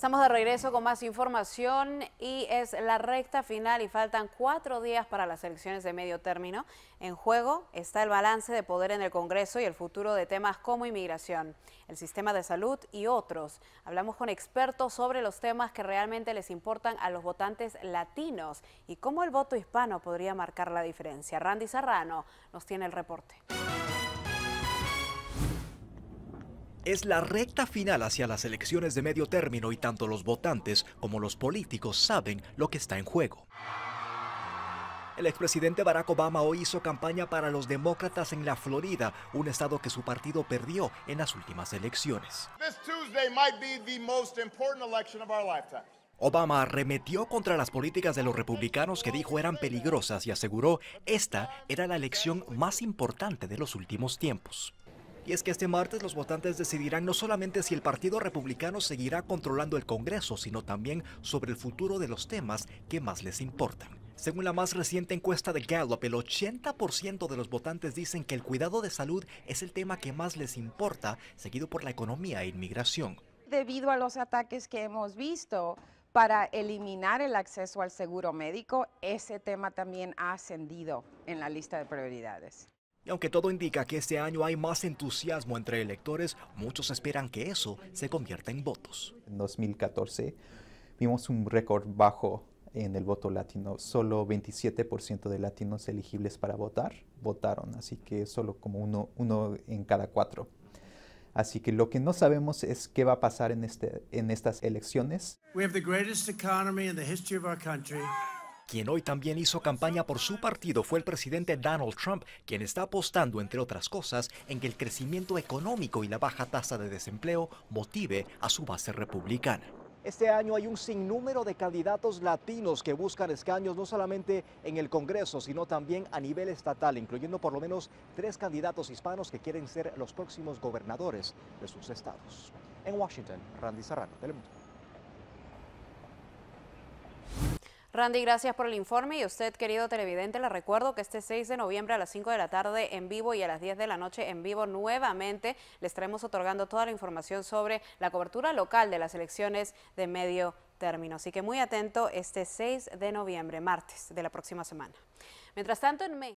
Estamos de regreso con más información y es la recta final y faltan cuatro días para las elecciones de medio término. En juego está el balance de poder en el Congreso y el futuro de temas como inmigración, el sistema de salud y otros. Hablamos con expertos sobre los temas que realmente les importan a los votantes latinos y cómo el voto hispano podría marcar la diferencia. Randy Serrano nos tiene el reporte. Es la recta final hacia las elecciones de medio término y tanto los votantes como los políticos saben lo que está en juego. El expresidente Barack Obama hoy hizo campaña para los demócratas en la Florida, un estado que su partido perdió en las últimas elecciones. Obama arremetió contra las políticas de los republicanos que dijo eran peligrosas y aseguró esta era la elección más importante de los últimos tiempos. Y es que este martes los votantes decidirán no solamente si el Partido Republicano seguirá controlando el Congreso, sino también sobre el futuro de los temas que más les importan. Según la más reciente encuesta de Gallup, el 80% de los votantes dicen que el cuidado de salud es el tema que más les importa, seguido por la economía e inmigración. Debido a los ataques que hemos visto, para eliminar el acceso al seguro médico, ese tema también ha ascendido en la lista de prioridades. Y aunque todo indica que este año hay más entusiasmo entre electores, muchos esperan que eso se convierta en votos. En 2014 vimos un récord bajo en el voto latino. Solo 27% de latinos elegibles para votar votaron, así que solo como uno, uno en cada cuatro. Así que lo que no sabemos es qué va a pasar en, este, en estas elecciones. Quien hoy también hizo campaña por su partido fue el presidente Donald Trump, quien está apostando, entre otras cosas, en que el crecimiento económico y la baja tasa de desempleo motive a su base republicana. Este año hay un sinnúmero de candidatos latinos que buscan escaños no solamente en el Congreso, sino también a nivel estatal, incluyendo por lo menos tres candidatos hispanos que quieren ser los próximos gobernadores de sus estados. En Washington, Randy Serrano, Telemundo. Randy, gracias por el informe y usted, querido televidente, le recuerdo que este 6 de noviembre a las 5 de la tarde en vivo y a las 10 de la noche en vivo nuevamente le estaremos otorgando toda la información sobre la cobertura local de las elecciones de medio término. Así que muy atento este 6 de noviembre, martes de la próxima semana. Mientras tanto, en